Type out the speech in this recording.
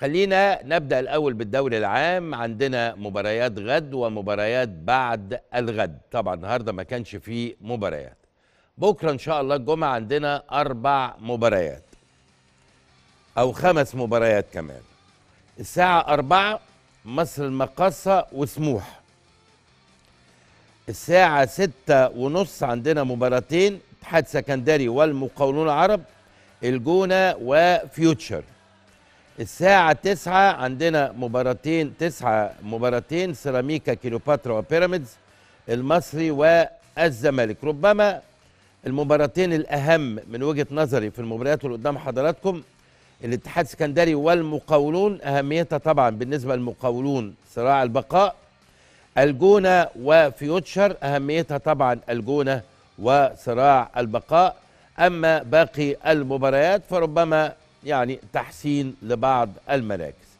خلينا نبدا الاول بالدوري العام عندنا مباريات غد ومباريات بعد الغد طبعا النهارده ما كانش فيه مباريات بكره ان شاء الله الجمعه عندنا اربع مباريات او خمس مباريات كمان الساعه أربعة مصر المقاصه وسموح الساعة ستة ونص عندنا مباراتين اتحاد سكندري والمقاولون العرب الجونة وفيوتشر الساعة تسعة عندنا مباراتين تسعة مباراتين سيراميكا كيلوباترا وبيراميدز المصري والزمالك ربما المباراتين الأهم من وجهة نظري في المباريات اللي قدام حضراتكم الاتحاد السكندري والمقاولون أهميتها طبعا بالنسبة للمقاولون صراع البقاء الجونة وفيوتشر أهميتها طبعا الجونة وصراع البقاء أما باقي المباريات فربما يعني تحسين لبعض المراكز